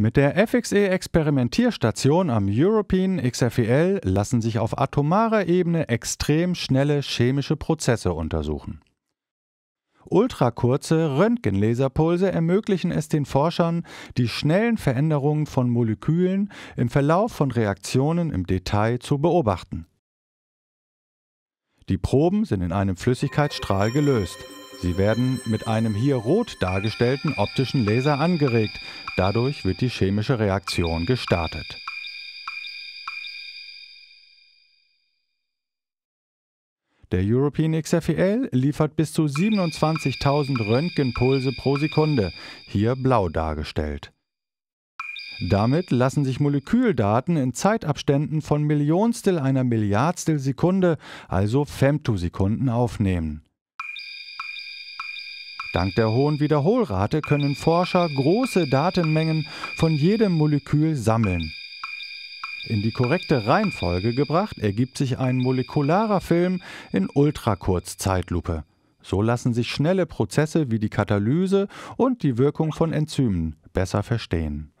Mit der FXE-Experimentierstation am European XFEL lassen sich auf atomarer Ebene extrem schnelle chemische Prozesse untersuchen. Ultrakurze Röntgenlaserpulse ermöglichen es den Forschern, die schnellen Veränderungen von Molekülen im Verlauf von Reaktionen im Detail zu beobachten. Die Proben sind in einem Flüssigkeitsstrahl gelöst. Sie werden mit einem hier rot dargestellten optischen Laser angeregt, Dadurch wird die chemische Reaktion gestartet. Der European XFEL liefert bis zu 27.000 Röntgenpulse pro Sekunde, hier blau dargestellt. Damit lassen sich Moleküldaten in Zeitabständen von Millionstel einer Milliardstel Sekunde, also Femtosekunden, aufnehmen. Dank der hohen Wiederholrate können Forscher große Datenmengen von jedem Molekül sammeln. In die korrekte Reihenfolge gebracht ergibt sich ein molekularer Film in Ultrakurzzeitlupe. So lassen sich schnelle Prozesse wie die Katalyse und die Wirkung von Enzymen besser verstehen.